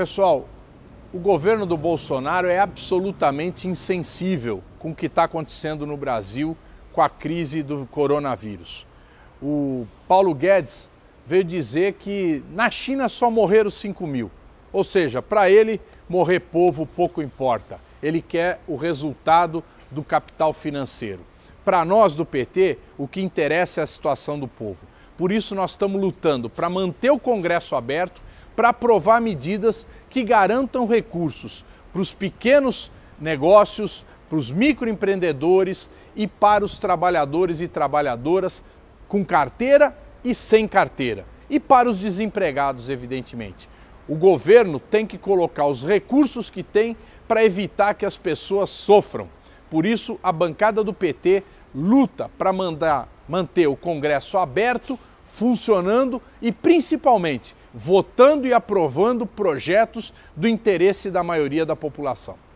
Pessoal, o governo do Bolsonaro é absolutamente insensível com o que está acontecendo no Brasil com a crise do coronavírus. O Paulo Guedes veio dizer que na China só morreram 5 mil. Ou seja, para ele, morrer povo pouco importa. Ele quer o resultado do capital financeiro. Para nós do PT, o que interessa é a situação do povo. Por isso, nós estamos lutando para manter o Congresso aberto para aprovar medidas que garantam recursos para os pequenos negócios, para os microempreendedores e para os trabalhadores e trabalhadoras com carteira e sem carteira. E para os desempregados, evidentemente. O governo tem que colocar os recursos que tem para evitar que as pessoas sofram. Por isso, a bancada do PT luta para manter o Congresso aberto, funcionando e principalmente votando e aprovando projetos do interesse da maioria da população.